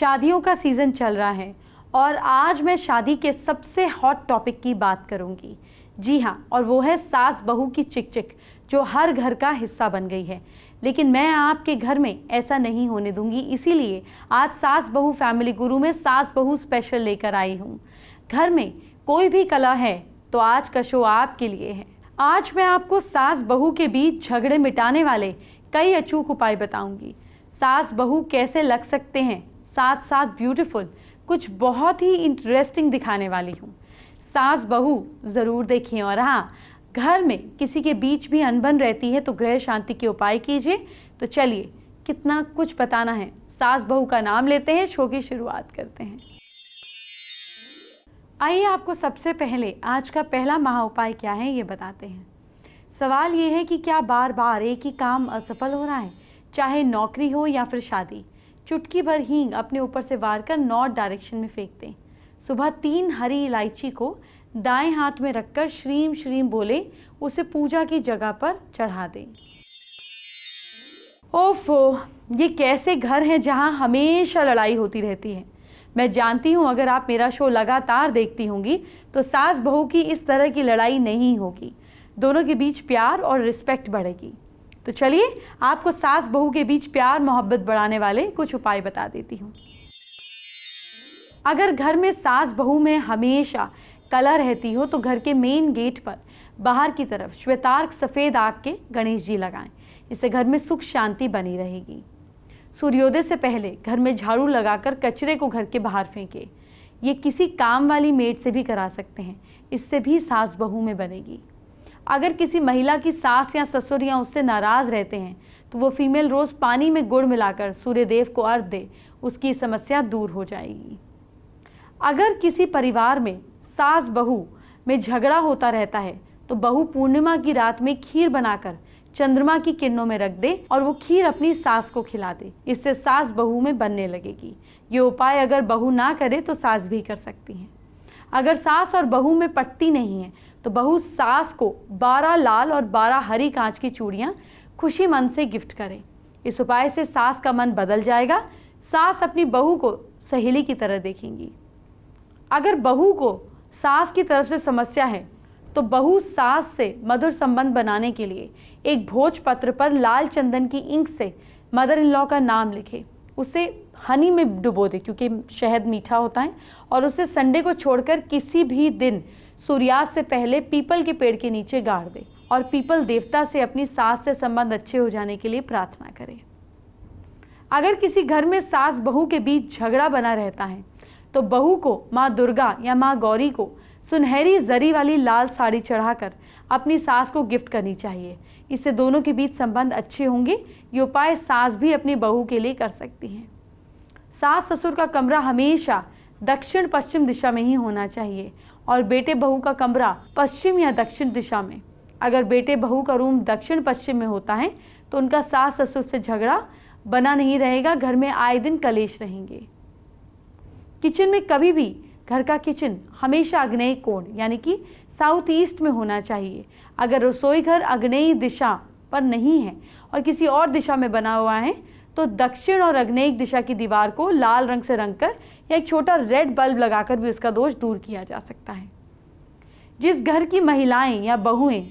शादियों का सीज़न चल रहा है और आज मैं शादी के सबसे हॉट टॉपिक की बात करूंगी जी हाँ और वो है सास बहू की चिक चिक जो हर घर का हिस्सा बन गई है लेकिन मैं आपके घर में ऐसा नहीं होने दूंगी इसीलिए आज सास बहू फैमिली गुरु में सास बहू स्पेशल लेकर आई हूँ घर में कोई भी कला है तो आज का शो आपके लिए है आज मैं आपको सास बहू के बीच झगड़े मिटाने वाले कई अचूक उपाय बताऊंगी सास बहू कैसे लग सकते हैं साथ साथ ब्यूटीफुल कुछ बहुत ही इंटरेस्टिंग दिखाने वाली हूँ सास बहू ज़रूर देखें और हाँ घर में किसी के बीच भी अनबन रहती है तो गृह शांति के उपाय कीजिए तो चलिए कितना कुछ बताना है सास बहू का नाम लेते हैं शो की शुरुआत करते हैं आइए आपको सबसे पहले आज का पहला महा उपाय क्या है ये बताते हैं सवाल ये है कि क्या बार बार एक ही काम असफल हो रहा है चाहे नौकरी हो या फिर शादी चुटकी भर हींग अपने ऊपर से वार कर नॉर्थ डायरेक्शन में फेंक दें सुबह तीन हरी इलायची को दाएं हाथ में रखकर श्रीम श्रीम बोले उसे पूजा की जगह पर चढ़ा दें ओफो ये कैसे घर हैं जहाँ हमेशा लड़ाई होती रहती है मैं जानती हूँ अगर आप मेरा शो लगातार देखती होंगी तो सास बहू की इस तरह की लड़ाई नहीं होगी दोनों के बीच प्यार और रिस्पेक्ट बढ़ेगी तो चलिए आपको सास बहू के बीच प्यार मोहब्बत बढ़ाने वाले कुछ उपाय बता देती हूँ अगर घर में सास बहू में हमेशा कला रहती हो तो घर के मेन गेट पर बाहर की तरफ श्वेतार्क सफ़ेद आग के गणेश जी लगाएं इससे घर में सुख शांति बनी रहेगी सूर्योदय से पहले घर में झाड़ू लगाकर कचरे को घर के बाहर फेंकें ये किसी काम वाली मेड से भी करा सकते हैं इससे भी सास बहू में बनेगी अगर किसी महिला की सास या ससुर या उससे नाराज़ रहते हैं तो वो फीमेल रोज़ पानी में गुड़ मिलाकर सूर्य देव को अर्घ दे उसकी समस्या दूर हो जाएगी अगर किसी परिवार में सास बहू में झगड़ा होता रहता है तो बहू पूर्णिमा की रात में खीर बनाकर चंद्रमा की किरणों में रख दे और वो खीर अपनी सास को खिला दे इससे सास बहू में बनने लगेगी ये उपाय अगर बहू ना करे तो सास भी कर सकती हैं अगर सास और बहू में पट्टी नहीं है तो बहू सास को बारह लाल और बारह हरी कांच की चूड़ियाँ खुशी मन से गिफ्ट करें इस उपाय से सास का मन बदल जाएगा सास अपनी बहू को सहेली की तरह देखेंगी अगर बहू को सास की तरफ से समस्या है तो बहू सास से मधुर संबंध बनाने के लिए एक भोज पत्र पर लाल चंदन की इंक से मदर इन लॉ का नाम लिखे उसे हनी में डुबो दे क्योंकि शहद मीठा होता है और उसे संडे को छोड़कर किसी भी दिन सूर्यास्त से पहले पीपल के पेड़ के नीचे गाड़ दें और पीपल देवता से अपनी सास से संबंध अच्छे हो जाने के लिए प्रार्थना करें अगर किसी घर में सास बहू के बीच झगड़ा बना रहता है तो बहू को माँ दुर्गा या माँ गौरी को सुनहरी जरी वाली लाल साड़ी चढ़ाकर अपनी सास को गिफ्ट करनी चाहिए इससे दोनों के बीच संबंध अच्छे होंगे ये उपाय सास भी अपनी बहू के लिए कर सकती हैं सास ससुर का कमरा हमेशा दक्षिण पश्चिम दिशा में ही होना चाहिए और बेटे बहू का कमरा पश्चिम या दक्षिण दिशा में अगर बेटे बहू का रूम दक्षिण पश्चिम में होता है तो उनका सास ससुर से झगड़ा बना नहीं रहेगा घर में आए दिन कलेश रहेंगे किचन में कभी भी घर का किचन हमेशा अग्नेय कोण यानी कि साउथ ईस्ट में होना चाहिए अगर रसोई घर अग्नेय दिशा पर नहीं है और किसी और दिशा में बना हुआ है तो दक्षिण और अग्नेय दिशा की दीवार को लाल रंग से रंगकर या एक छोटा रेड बल्ब लगाकर भी उसका दोष दूर किया जा सकता है जिस घर की महिलाएं या बहुएं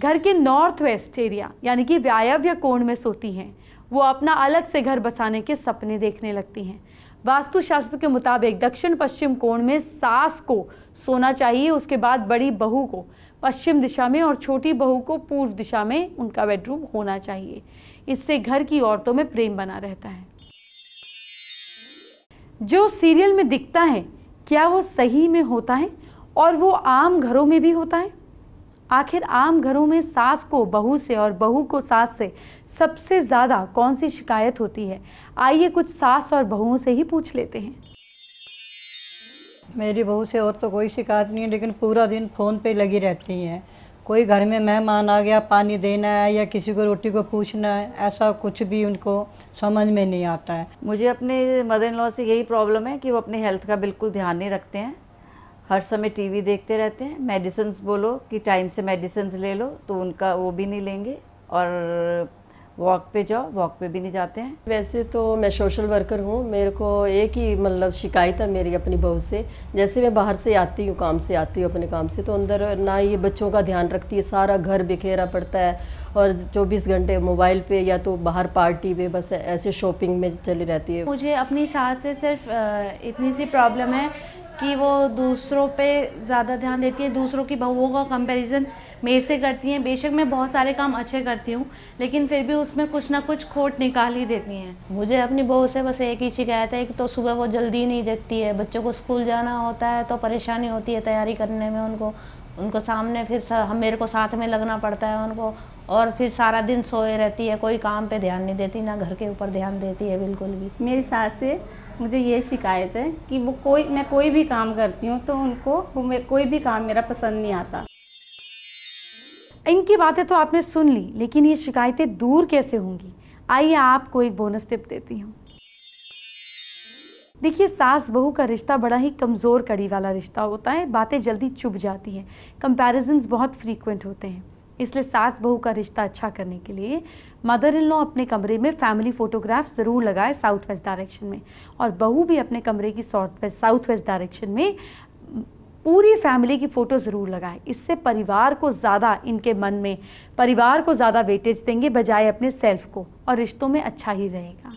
घर के नॉर्थ वेस्ट एरिया यानी कि व्यायव्य कोण में सोती हैं वो अपना अलग से घर बसाने के सपने देखने लगती हैं वास्तुशास्त्र के मुताबिक दक्षिण पश्चिम कोण में सास को सोना चाहिए उसके बाद बड़ी बहू को पश्चिम दिशा में और छोटी बहू को पूर्व दिशा में उनका बेडरूम होना चाहिए इससे घर की औरतों में प्रेम बना रहता है जो सीरियल में दिखता है क्या वो सही में होता है और वो आम घरों में भी होता है आखिर आम घरों में सास को बहू से और बहू को सास से सबसे ज़्यादा कौन सी शिकायत होती है आइए कुछ सास और बहुओं से ही पूछ लेते हैं मेरी बहू से और तो कोई शिकायत नहीं है लेकिन पूरा दिन फ़ोन पे लगी रहती हैं कोई घर में मेहमान आ गया पानी देना है या किसी को रोटी को पूछना है ऐसा कुछ भी उनको समझ में नहीं आता है मुझे अपने मदर इन लॉ से यही प्रॉब्लम है कि वो अपने हेल्थ का बिल्कुल ध्यान नहीं रखते हैं हर समय टीवी देखते रहते हैं मेडिसिन बोलो कि टाइम से मेडिसिन ले लो तो उनका वो भी नहीं लेंगे और वॉक पे जाओ वॉक पे भी नहीं जाते हैं वैसे तो मैं सोशल वर्कर हूँ मेरे को एक ही मतलब शिकायत है मेरी अपनी बहू से जैसे मैं बाहर से आती हूँ काम से आती हूँ अपने काम से तो अंदर ना ये बच्चों का ध्यान रखती है सारा घर बिखेरा पड़ता है और 24 घंटे मोबाइल पे या तो बाहर पार्टी पे बस ऐसे शॉपिंग में चली रहती है मुझे अपनी सास से सिर्फ इतनी सी प्रॉब्लम है कि वो दूसरों पे ज़्यादा ध्यान देती है दूसरों की बहुओं का कंपैरिजन मेरे से करती हैं बेशक मैं बहुत सारे काम अच्छे करती हूँ लेकिन फिर भी उसमें कुछ ना कुछ खोट निकाल ही देती हैं मुझे अपनी बहू से बस एक ही शिकायत है कि तो सुबह वो जल्दी नहीं जगती है बच्चों को स्कूल जाना होता है तो परेशानी होती है तैयारी करने में उनको उनको सामने फिर हम मेरे को साथ में लगना पड़ता है उनको और फिर सारा दिन सोए रहती है कोई काम पे ध्यान नहीं देती ना घर के ऊपर ध्यान देती है बिल्कुल भी मेरी सास से मुझे ये शिकायत है कि वो कोई मैं कोई भी काम करती हूँ तो उनको वो कोई भी काम मेरा पसंद नहीं आता इनकी बातें तो आपने सुन ली लेकिन ये शिकायतें दूर कैसे होंगी आइए आपको एक बोनस टिप देती हूँ देखिए सास बहू का रिश्ता बड़ा ही कमज़ोर कड़ी वाला रिश्ता होता है बातें जल्दी चुभ जाती हैं कंपैरिजन्स बहुत फ्रीक्वेंट होते हैं इसलिए सास बहू का रिश्ता अच्छा करने के लिए मदर इन लॉ अपने कमरे में फैमिली फ़ोटोग्राफ ज़रूर लगाए साउथ वेस्ट डायरेक्शन में और बहू भी अपने कमरे की south west south west direction में पूरी फैमिली की फ़ोटो ज़रूर लगाएं इससे परिवार को ज़्यादा इनके मन में परिवार को ज़्यादा वेटेज देंगे बजाय अपने सेल्फ को और रिश्तों में अच्छा ही रहेगा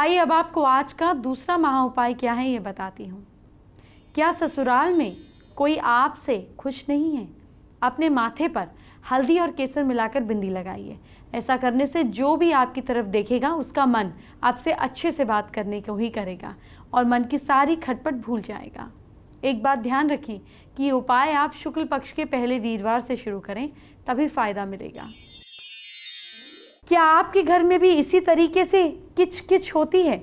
आइए अब आपको आज का दूसरा महा उपाय क्या है ये बताती हूँ क्या ससुराल में कोई आपसे खुश नहीं है अपने माथे पर हल्दी और केसर मिलाकर बिंदी लगाइए ऐसा करने से जो भी आपकी तरफ देखेगा उसका मन आपसे अच्छे से बात करने को ही करेगा और मन की सारी खटपट भूल जाएगा एक बात ध्यान रखें कि उपाय आप शुक्ल पक्ष के पहले वीरवार से शुरू करें तभी फ़ायदा मिलेगा क्या आपके घर में भी इसी तरीके से किच किच होती है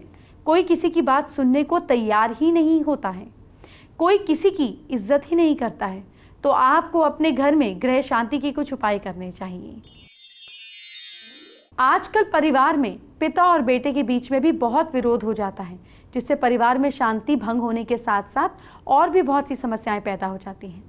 कोई किसी की बात सुनने को तैयार ही नहीं होता है कोई किसी की इज्जत ही नहीं करता है तो आपको अपने घर में ग्रह शांति के कुछ उपाय करने चाहिए आजकल परिवार में पिता और बेटे के बीच में भी बहुत विरोध हो जाता है जिससे परिवार में शांति भंग होने के साथ साथ और भी बहुत सी समस्याएं पैदा हो जाती हैं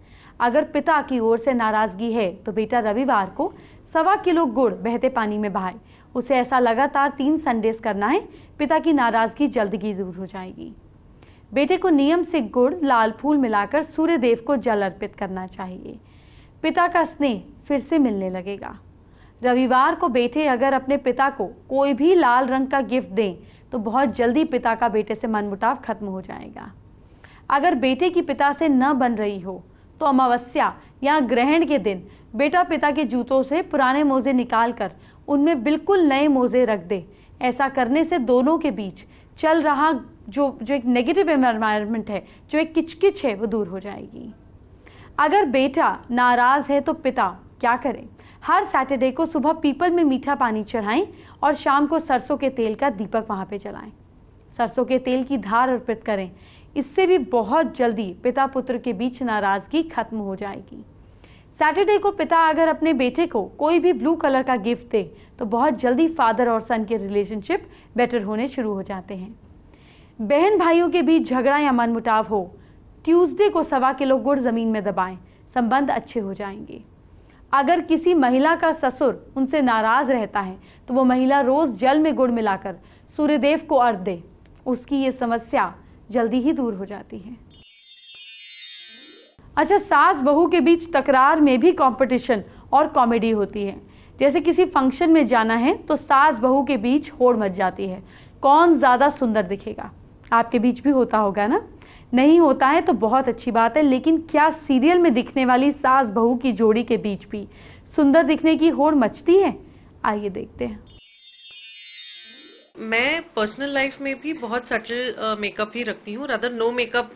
अगर पिता की ओर से नाराज़गी है तो बेटा रविवार को सवा किलो गुड़ बहते पानी में बहाए उसे ऐसा लगातार तीन संडेस करना है पिता की नाराज़गी जल्दगी दूर हो जाएगी बेटे को नियम से गुड़ लाल फूल मिलाकर सूर्य देव को जल अर्पित करना चाहिए पिता का स्नेह फिर से मिलने लगेगा रविवार को बेटे अगर अपने पिता को कोई भी लाल रंग का गिफ्ट दें तो बहुत जल्दी पिता का बेटे से मनमुटाव खत्म हो जाएगा अगर बेटे की पिता से न बन रही हो तो अमावस्या या ग्रहण के दिन बेटा पिता के जूतों से पुराने मोज़े निकाल कर उनमें बिल्कुल नए मोज़े रख दे ऐसा करने से दोनों के बीच चल रहा जो जो एक नेगेटिव एनवायरनमेंट है जो एक किचकिच है वो दूर हो जाएगी अगर बेटा नाराज़ है तो पिता क्या करें हर सैटरडे को सुबह पीपल में मीठा पानी चढ़ाएं और शाम को सरसों के तेल का दीपक वहाँ पे जलाएं सरसों के तेल की धार अर्पित करें इससे भी बहुत जल्दी पिता पुत्र के बीच नाराज़गी खत्म हो जाएगी सैटरडे को पिता अगर अपने बेटे को कोई भी ब्लू कलर का गिफ्ट दे तो बहुत जल्दी फादर और सन के रिलेशनशिप बेटर होने शुरू हो जाते हैं बहन भाइयों के बीच झगड़ा या मनमुटाव हो ट्यूसडे को सवा किलो गुड़ ज़मीन में दबाएं संबंध अच्छे हो जाएंगे अगर किसी महिला का ससुर उनसे नाराज रहता है तो वो महिला रोज जल में गुड़ मिलाकर सूर्यदेव को अर्घ दे उसकी ये समस्या जल्दी ही दूर हो जाती है अच्छा सास बहू के बीच तकरार में भी कंपटीशन और कॉमेडी होती है जैसे किसी फंक्शन में जाना है तो सास बहू के बीच होड़ मच जाती है कौन ज़्यादा सुंदर दिखेगा आपके बीच भी होता होगा ना नहीं होता है तो बहुत अच्छी बात है लेकिन क्या सीरियल में दिखने वाली सास बहू की जोड़ी के बीच भी सुंदर दिखने की होड़ मचती है आइए देखते हैं मैं पर्सनल लाइफ में भी बहुत सटल मेकअप ही रखती हूँ रादर नो मेकअप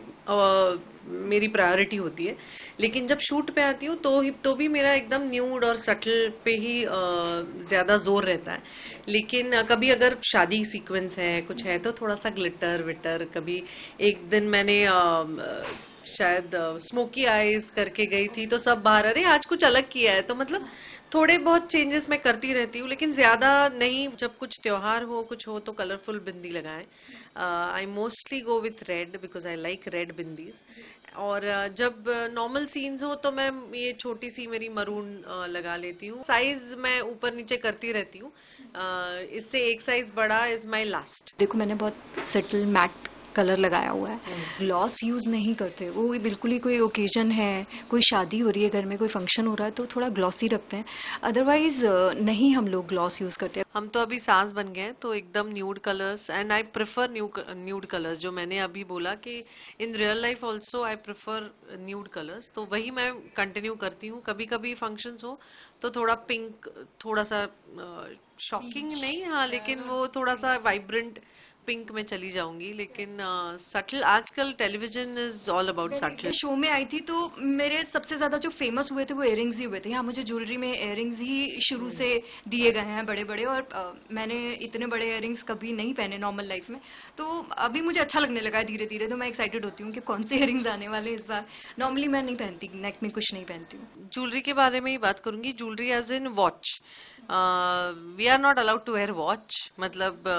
मेरी प्रायोरिटी होती है लेकिन जब शूट पे आती हूँ तो ही तो भी मेरा एकदम न्यूड और सटल पे ही ज़्यादा जोर रहता है लेकिन कभी अगर शादी सीक्वेंस है कुछ है तो थोड़ा सा ग्लिटर विटर कभी एक दिन मैंने आ, शायद स्मोकी आईज करके गई थी तो सब बाहर अरे आज कुछ अलग किया है तो मतलब थोड़े बहुत चेंजेस मैं करती रहती हूँ लेकिन ज़्यादा नहीं जब कुछ त्यौहार हो कुछ हो तो कलरफुल बिंदी लगाएं I mostly go with red because I like red bindis और uh, जब नॉर्मल uh, सीन्स हो तो मैं ये छोटी सी मेरी मरून uh, लगा लेती हूँ साइज मैं ऊपर नीचे करती रहती हूँ uh, इससे एक साइज बड़ा इज माई लास्ट देखो मैंने बहुत सेटल मैट कलर लगाया हुआ है ग्लॉस यूज़ नहीं करते वो बिल्कुल ही कोई ओकेजन है कोई शादी हो रही है घर में कोई फंक्शन हो रहा है तो थोड़ा ग्लॉसी रखते हैं अदरवाइज नहीं हम लोग ग्लॉस यूज़ करते हम तो अभी सांस बन गए तो एकदम nude colours and I prefer new nude colours जो मैंने अभी बोला कि in real life also I prefer nude colours तो वही मैं कंटिन्यू करती हूँ कभी कभी फंक्शन हो तो थोड़ा पिंक थोड़ा सा शॉकिंग नहीं हाँ लेकिन वो थोड़ा सा वाइब्रेंट पिंक में चली जाऊंगी लेकिन सटल आजकल television is all about subtle show में आई थी तो मेरे सबसे ज्यादा जो फेमस हुए थे वो इयर ही हुए थे हाँ मुझे ज्वेलरी में इयर ही शुरू से दिए गए हैं बड़े बड़े और uh, मैंने इतने बड़े इयर कभी नहीं पहने नॉर्मल लाइफ में तो अभी मुझे अच्छा लगने लगा है धीरे धीरे तो मैं एक्साइटेड होती हूँ कि कौन से इयर आने वाले इस बार नॉर्मली मैं नहीं पहनती नेक में कुछ नहीं पहनती हूँ ज्वेलरी के बारे में ही बात करूंगी jewellery as in watch we are not allowed to wear watch मतलब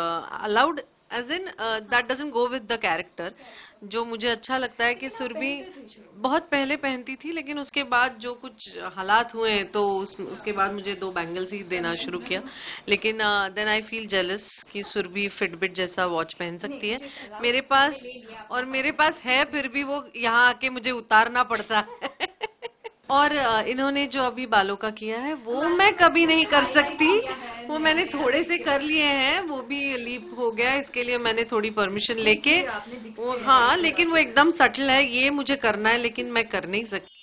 allowed uh, as in that doesn't go with the character जो मुझे अच्छा लगता है कि सुरभि बहुत पहले पहनती थी लेकिन उसके बाद जो कुछ हालात हुए तो उस, उसके बाद मुझे दो बैंगल्स ही देना शुरू किया लेकिन देन आई फील जेलस कि सुरभि फिटबिट जैसा वॉच पहन सकती है मेरे पास और मेरे पास है फिर भी वो यहाँ आके मुझे उतारना पड़ता है और इन्होंने जो अभी बालों का किया है वो मैं कभी नहीं कर सकती वो मैंने थोड़े से कर लिए हैं वो भी लीप हो गया इसके लिए मैंने थोड़ी परमिशन लेके वो हाँ लेकिन वो एकदम सटल है ये मुझे करना है लेकिन मैं कर नहीं सकती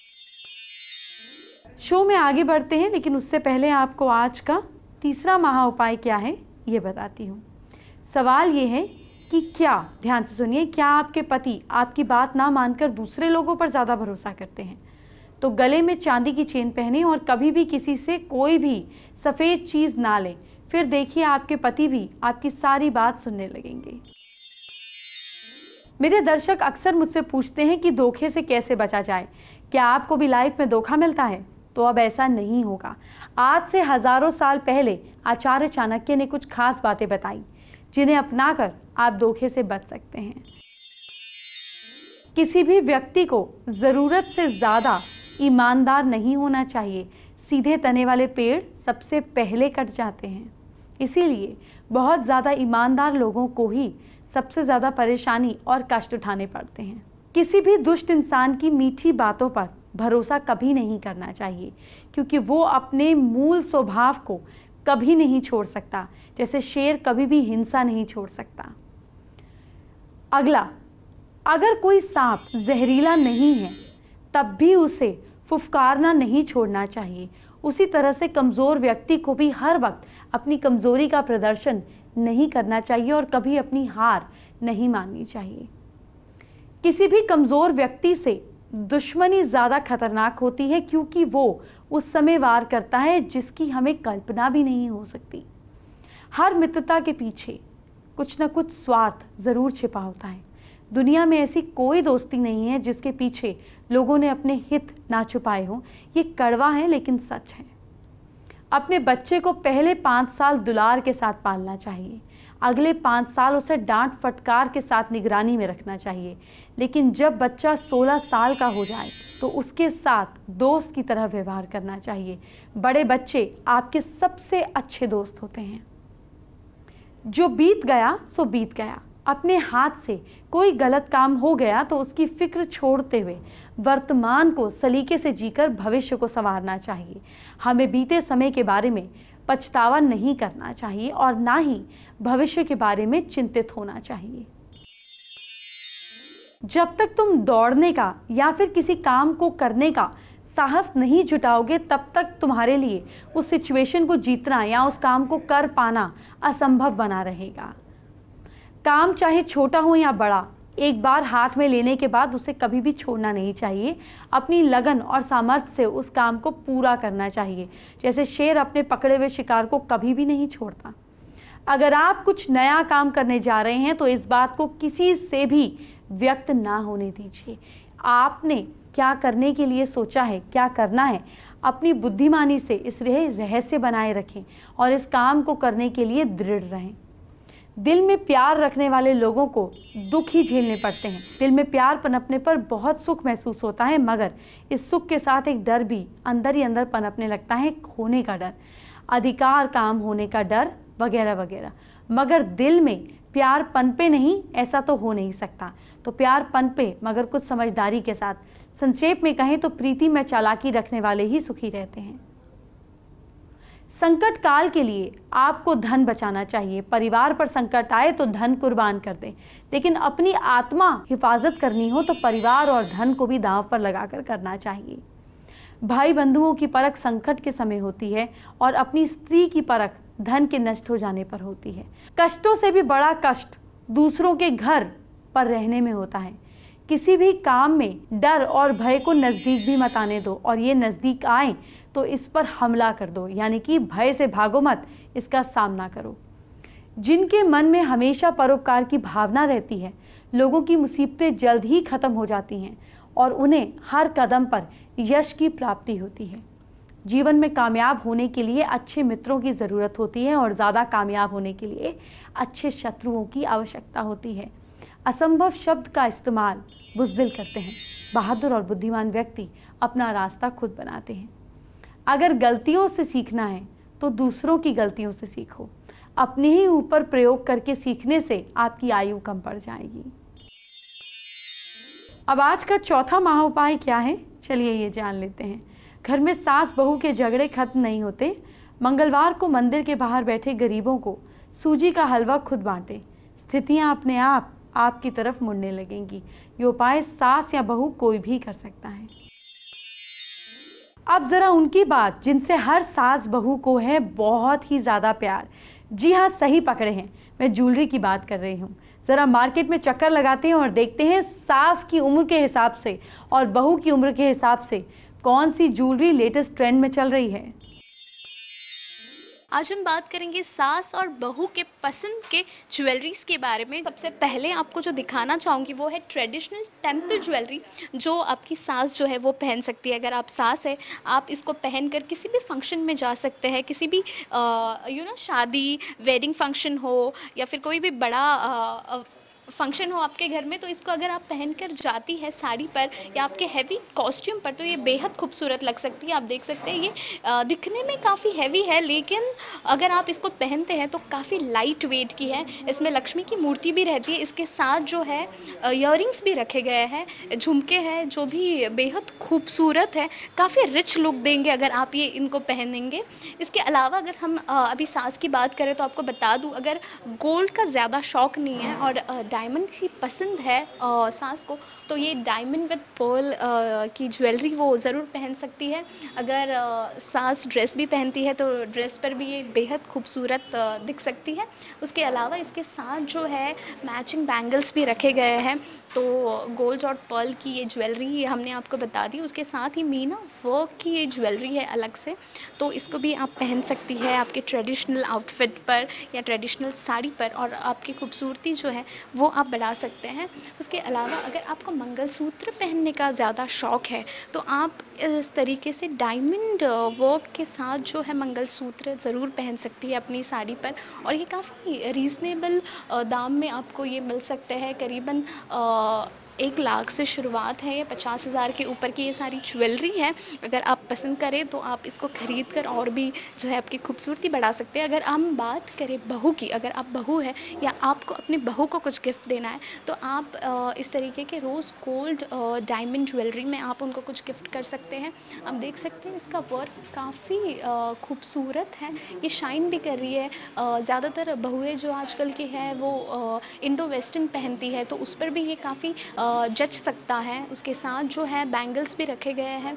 शो में आगे बढ़ते हैं लेकिन उससे पहले आपको आज का तीसरा महा उपाय क्या है ये बताती हूँ सवाल ये है कि क्या ध्यान से सुनिए क्या आपके पति आपकी बात ना मानकर दूसरे लोगों पर ज़्यादा भरोसा करते हैं तो गले में चांदी की चेन पहने और कभी भी किसी से कोई भी सफ़ेद चीज़ ना लें फिर देखिए आपके पति भी आपकी सारी बात सुनने लगेंगे मेरे दर्शक अक्सर मुझसे पूछते हैं कि धोखे से कैसे बचा जाए क्या आपको भी लाइफ में धोखा मिलता है तो अब ऐसा नहीं होगा आज से हजारों साल पहले आचार्य चाणक्य ने कुछ खास बातें बताई जिन्हें अपनाकर आप धोखे से बच सकते हैं किसी भी व्यक्ति को ज़रूरत से ज़्यादा ईमानदार नहीं होना चाहिए सीधे तने वाले पेड़ सबसे पहले कट जाते हैं इसीलिए बहुत ज़्यादा ईमानदार लोगों को ही सबसे ज़्यादा परेशानी और कष्ट उठाने पड़ते हैं किसी भी दुष्ट इंसान की मीठी बातों पर भरोसा कभी नहीं करना चाहिए क्योंकि वो अपने मूल स्वभाव को कभी नहीं छोड़ सकता जैसे शेर कभी भी हिंसा नहीं छोड़ सकता अगला अगर कोई सांप जहरीला नहीं है तब भी उसे फुफकारना नहीं छोड़ना चाहिए उसी तरह से कमज़ोर व्यक्ति को भी हर वक्त अपनी कमज़ोरी का प्रदर्शन नहीं करना चाहिए और कभी अपनी हार नहीं माननी चाहिए किसी भी कमज़ोर व्यक्ति से दुश्मनी ज़्यादा खतरनाक होती है क्योंकि वो उस समय वार करता है जिसकी हमें कल्पना भी नहीं हो सकती हर मित्रता के पीछे कुछ ना कुछ स्वार्थ ज़रूर छिपा होता है दुनिया में ऐसी कोई दोस्ती नहीं है जिसके पीछे लोगों ने अपने हित ना छुपाए हों ये कड़वा है लेकिन सच है अपने बच्चे को पहले पाँच साल दुलार के साथ पालना चाहिए अगले पाँच साल उसे डांट फटकार के साथ निगरानी में रखना चाहिए लेकिन जब बच्चा सोलह साल का हो जाए तो उसके साथ दोस्त की तरह व्यवहार करना चाहिए बड़े बच्चे आपके सबसे अच्छे दोस्त होते हैं जो बीत गया सो बीत गया अपने हाथ से कोई गलत काम हो गया तो उसकी फिक्र छोड़ते हुए वर्तमान को सलीके से जीकर भविष्य को संवारना चाहिए हमें बीते समय के बारे में पछतावा नहीं करना चाहिए और ना ही भविष्य के बारे में चिंतित होना चाहिए जब तक तुम दौड़ने का या फिर किसी काम को करने का साहस नहीं जुटाओगे तब तक तुम्हारे लिए उस सिचुएशन को जीतना या उस काम को कर पाना असंभव बना रहेगा काम चाहे छोटा हो या बड़ा एक बार हाथ में लेने के बाद उसे कभी भी छोड़ना नहीं चाहिए अपनी लगन और सामर्थ्य से उस काम को पूरा करना चाहिए जैसे शेर अपने पकड़े हुए शिकार को कभी भी नहीं छोड़ता अगर आप कुछ नया काम करने जा रहे हैं तो इस बात को किसी से भी व्यक्त ना होने दीजिए आपने क्या करने के लिए सोचा है क्या करना है अपनी बुद्धिमानी से इस रहस्य बनाए रखें और इस काम को करने के लिए दृढ़ रहें दिल में प्यार रखने वाले लोगों को दुख ही झेलने पड़ते हैं दिल में प्यार पनपने पर बहुत सुख महसूस होता है मगर इस सुख के साथ एक डर भी अंदर ही अंदर पनपने लगता है खोने का डर अधिकार काम होने का डर वगैरह वगैरह मगर दिल में प्यार पनपे नहीं ऐसा तो हो नहीं सकता तो प्यार पनपे मगर कुछ समझदारी के साथ संक्षेप में कहें तो प्रीति में चालाकी रखने वाले ही सुखी रहते हैं संकट काल के लिए आपको धन बचाना चाहिए परिवार पर संकट आए तो धन कुर्बान कर दें लेकिन अपनी आत्मा हिफाजत करनी हो तो परिवार और धन को भी दांव पर लगाकर करना चाहिए भाई बंधुओं की परख संकट के समय होती है और अपनी स्त्री की परख धन के नष्ट हो जाने पर होती है कष्टों से भी बड़ा कष्ट दूसरों के घर पर रहने में होता है किसी भी काम में डर और भय को नज़दीक भी मत आने दो और ये नज़दीक आए तो इस पर हमला कर दो यानी कि भय से भागो मत इसका सामना करो जिनके मन में हमेशा परोपकार की भावना रहती है लोगों की मुसीबतें जल्द ही ख़त्म हो जाती हैं और उन्हें हर कदम पर यश की प्राप्ति होती है जीवन में कामयाब होने के लिए अच्छे मित्रों की ज़रूरत होती है और ज़्यादा कामयाब होने के लिए अच्छे शत्रुओं की आवश्यकता होती है असंभव शब्द का इस्तेमाल बुजदिल करते हैं बहादुर और बुद्धिमान व्यक्ति अपना रास्ता खुद बनाते हैं अगर गलतियों से सीखना है तो दूसरों की गलतियों से सीखो अपने ही ऊपर प्रयोग करके सीखने से आपकी आयु कम पड़ जाएगी अब आज का चौथा महा उपाय क्या है चलिए ये जान लेते हैं घर में सास बहू के झगड़े खत्म नहीं होते मंगलवार को मंदिर के बाहर बैठे गरीबों को सूजी का हलवा खुद बांटें स्थितियां अपने आप आपकी तरफ मुड़ने लगेंगी ये उपाय सास या बहू कोई भी कर सकता है अब ज़रा उनकी बात जिनसे हर सास बहू को है बहुत ही ज़्यादा प्यार जी हाँ सही पकड़े हैं मैं ज्वेलरी की बात कर रही हूँ ज़रा मार्केट में चक्कर लगाते हैं और देखते हैं सास की उम्र के हिसाब से और बहू की उम्र के हिसाब से कौन सी ज्वेलरी लेटेस्ट ट्रेंड में चल रही है आज हम बात करेंगे सास और बहू के पसंद के ज्वेलरीज के बारे में सबसे पहले आपको जो दिखाना चाहूँगी वो है ट्रेडिशनल टेम्पल ज्वेलरी जो आपकी सास जो है वो पहन सकती है अगर आप सास है आप इसको पहनकर किसी भी फंक्शन में जा सकते हैं किसी भी यू नो शादी वेडिंग फंक्शन हो या फिर कोई भी बड़ा आ, फंक्शन हो आपके घर में तो इसको अगर आप पहन कर जाती है साड़ी पर या आपके हैवी कॉस्ट्यूम पर तो ये बेहद खूबसूरत लग सकती है आप देख सकते हैं ये दिखने में काफ़ी हैवी है लेकिन अगर आप इसको पहनते हैं तो काफ़ी लाइट वेट की है इसमें लक्ष्मी की मूर्ति भी रहती है इसके साथ जो है इयर भी रखे गए हैं झुमके हैं जो भी बेहद खूबसूरत है काफ़ी रिच लुक देंगे अगर आप ये इनको पहनेंगे इसके अलावा अगर हम अभी सांस की बात करें तो आपको बता दूँ अगर गोल्ड का ज़्यादा शौक नहीं है और डायमंड की पसंद है आ, को तो ये डायमंड विद पर्ल की ज्वेलरी वो ज़रूर पहन सकती है अगर आ, ड्रेस भी पहनती है तो ड्रेस पर भी ये बेहद खूबसूरत दिख सकती है उसके अलावा इसके साथ जो है मैचिंग बैंगल्स भी रखे गए हैं तो गोल्ड और पर्ल की ये ज्वेलरी हमने आपको बता दी उसके साथ ही मीना वर्क की ये ज्वेलरी है अलग से तो इसको भी आप पहन सकती है आपके ट्रेडिशनल आउटफिट पर या ट्रेडिशनल साड़ी पर और आपकी खूबसूरती जो है वो वो आप बढ़ा सकते हैं उसके अलावा अगर आपको मंगलसूत्र पहनने का ज़्यादा शौक है तो आप इस तरीके से डायमंड वर्क के साथ जो है मंगलसूत्र ज़रूर पहन सकती है अपनी साड़ी पर और ये काफ़ी रीज़नेबल दाम में आपको ये मिल सकते हैं करीबन एक लाख से शुरुआत है या पचास हज़ार के ऊपर की ये सारी ज्वेलरी है अगर आप पसंद करें तो आप इसको ख़रीद कर और भी जो है आपकी खूबसूरती बढ़ा सकते हैं अगर हम बात करें बहू की अगर आप बहू है या आपको अपनी बहू को कुछ गिफ्ट देना है तो आप इस तरीके के रोज़ गोल्ड डायमंड ज्वेलरी में आप उनको कुछ गिफ्ट कर सकते हैं आप देख सकते हैं इसका वर्क काफ़ी खूबसूरत है ये शाइन भी कर रही है ज़्यादातर बहुएँ जो आजकल की है वो इंडो वेस्टर्न पहनती है तो उस पर भी ये काफ़ी जच सकता है उसके साथ जो है बैंगल्स भी रखे गए हैं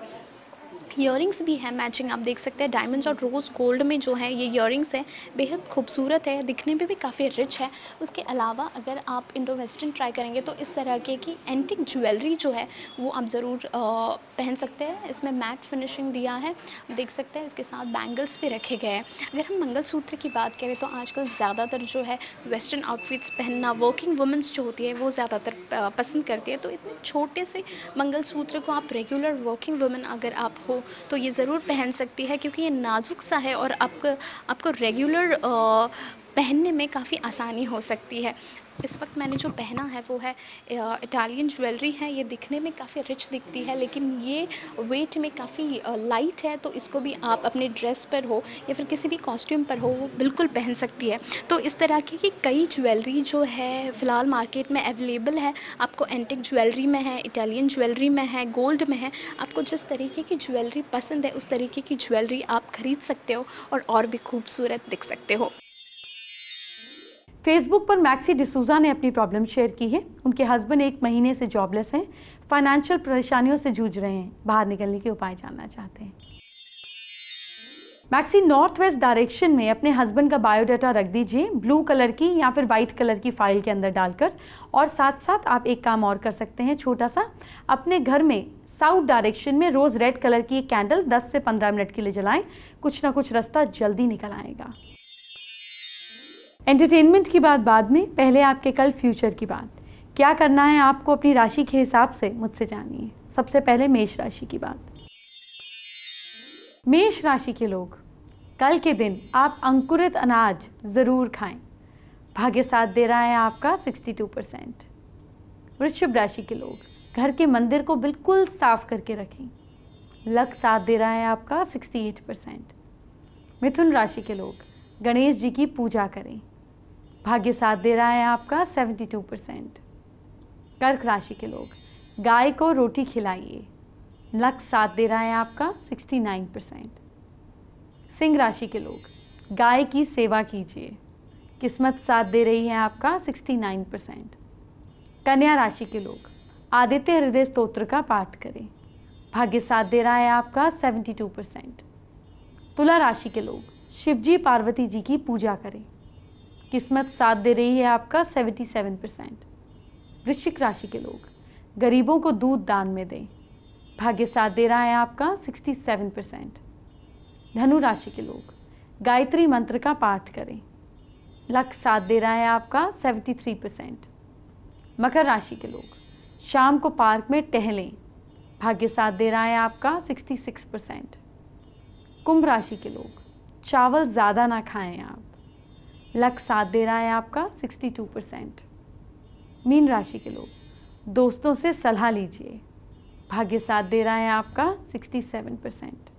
ईयरिंग्स भी है मैचिंग आप देख सकते हैं डायमंड्स और रोज़ गोल्ड में जो है ये ईयरिंग्स है बेहद खूबसूरत है दिखने में भी काफ़ी रिच है उसके अलावा अगर आप इंडो वेस्टर्न ट्राई करेंगे तो इस तरह के की एंटिक ज्वेलरी जो है वो आप ज़रूर पहन सकते हैं इसमें मैट फिनिशिंग दिया है देख सकते हैं इसके साथ बैंगल्स भी रखे गए हैं अगर हम मंगलसूत्र की बात करें तो आजकल ज़्यादातर जो है वेस्टर्न आउटफिट्स पहनना वर्किंग वुमेंस जो होती है वो ज़्यादातर पसंद करती है तो इतने छोटे से मंगलसूत्र को आप रेगुलर वर्किंग वुमेन अगर आप हो तो ये ज़रूर पहन सकती है क्योंकि ये नाजुक सा है और आपको आपको रेगुलर पहनने में काफ़ी आसानी हो सकती है इस वक्त मैंने जो पहना है वो है इटालियन ज्वेलरी है ये दिखने में काफ़ी रिच दिखती है लेकिन ये वेट में काफ़ी लाइट है तो इसको भी आप अपने ड्रेस पर हो या फिर किसी भी कॉस्ट्यूम पर हो वो बिल्कुल पहन सकती है तो इस तरह की कई ज्वेलरी जो है फ़िलहाल मार्केट में अवेलेबल है आपको एंटिक ज्वेलरी में है इटालियन ज्वेलरी में है गोल्ड में है आपको जिस तरीके की ज्वेलरी पसंद है उस तरीके की ज्वेलरी आप खरीद सकते हो और और भी खूबसूरत दिख सकते हो फेसबुक पर मैक्सी डिसूजा ने अपनी प्रॉब्लम शेयर की है उनके हस्बैंड एक महीने से जॉबलेस हैं फाइनेंशियल परेशानियों से जूझ रहे हैं बाहर निकलने के उपाय जानना चाहते हैं मैक्सी नॉर्थ वेस्ट डायरेक्शन में अपने हस्बैंड का बायोडाटा रख दीजिए ब्लू कलर की या फिर वाइट कलर की फाइल के अंदर डालकर और साथ साथ आप एक काम और कर सकते हैं छोटा सा अपने घर में साउथ डायरेक्शन में रोज़ रेड कलर की कैंडल 10 से 15 मिनट के लिए जलाएं कुछ ना कुछ रास्ता जल्दी निकल आएगा एंटरटेनमेंट की बात बाद में पहले आपके कल फ्यूचर की बात क्या करना है आपको अपनी राशि के हिसाब से मुझसे जानिए सबसे पहले मेष राशि की बात मेष राशि के लोग कल के दिन आप अंकुरित अनाज ज़रूर खाएं भाग्य साथ दे रहा है आपका 62 परसेंट वृषभ राशि के लोग घर के मंदिर को बिल्कुल साफ करके रखें लक साथ दे रहा है आपका 68 परसेंट मिथुन राशि के लोग गणेश जी की पूजा करें भाग्य साथ दे रहा है आपका 72 परसेंट कर्क राशि के लोग गाय को रोटी खिलाइए लक साथ दे रहा है आपका 69 परसेंट सिंह राशि के लोग गाय की सेवा कीजिए किस्मत साथ दे रही है आपका 69 परसेंट कन्या राशि के लोग आदित्य हृदय स्तोत्र का पाठ करें भाग्य साथ दे रहा है आपका 72 परसेंट तुला राशि के लोग शिवजी पार्वती जी की पूजा करें किस्मत साथ दे रही है आपका सेवेंटी सेवन परसेंट वृश्चिक राशि के लोग गरीबों को दूध दान में दें भाग्य साथ दे रहा है आपका सिक्सटी सेवन परसेंट धनु राशि के लोग गायत्री मंत्र का पाठ करें लक साथ दे रहा है आपका सेवेंटी थ्री परसेंट मकर राशि के लोग शाम को पार्क में टहलें भाग्य साथ दे रहा है आपका 66 परसेंट कुंभ राशि के लोग चावल ज़्यादा ना खाएं आप लक साथ दे रहा है आपका 62 परसेंट मीन राशि के लोग दोस्तों से सलाह लीजिए भाग्य साथ दे रहा है आपका 67 परसेंट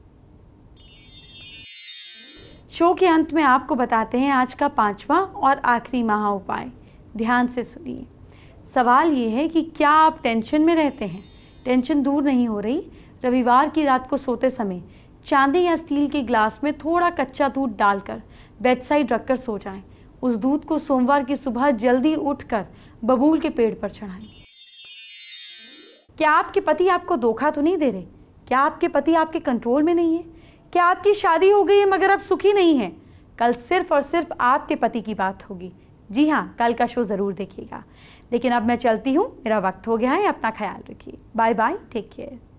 शो के अंत में आपको बताते हैं आज का पांचवा और आखिरी महा उपाय ध्यान से सुनिए सवाल ये है कि क्या आप टेंशन में रहते हैं टेंशन दूर नहीं हो रही रविवार की रात को सोते समय चांदी या स्टील के ग्लास में थोड़ा कच्चा दूध डालकर बेड साइड रखकर सो जाएं। उस दूध को सोमवार की सुबह जल्दी उठकर बबूल के पेड़ पर चढ़ाएं। क्या आपके पति आपको धोखा तो नहीं दे रहे क्या आपके पति आपके कंट्रोल में नहीं है क्या आपकी शादी हो गई है मगर आप सुखी नहीं है कल सिर्फ और सिर्फ आपके पति की बात होगी जी हाँ कल का शो ज़रूर देखिएगा लेकिन अब मैं चलती हूँ मेरा वक्त हो गया है अपना ख्याल रखिए बाय बाय टेक केयर